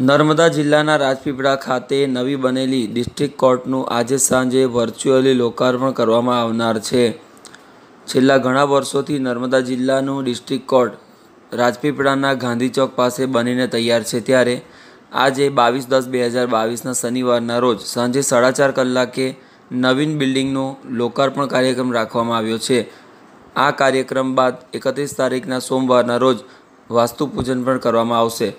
નર્મદા જિલ્લાના રાજપીપળા ખાતે નવી બનેલી ડિસ્ટ્રિક્ટ કોર્ટનું આજે સાંજે વર્ચ્યુઅલી લોકાર્પણ કરવામાં આવનાર છે છેલ્લા ઘણા વર્ષોથી નર્મદા જિલ્લાનું ડિસ્ટ્રિક્ટ કોર્ટ રાજપીપળાના ગાંધીચોક પાસે બનીને તૈયાર છે ત્યારે આજે બાવીસ દસ બે હજાર બાવીસના શનિવારના રોજ સાંજે સાડા ચાર કલાકે નવીન બિલ્ડિંગનો લોકાર્પણ કાર્યક્રમ રાખવામાં આવ્યો છે આ કાર્યક્રમ બાદ એકત્રીસ તારીખના સોમવારના રોજ વાસ્તુ પૂજન પણ કરવામાં આવશે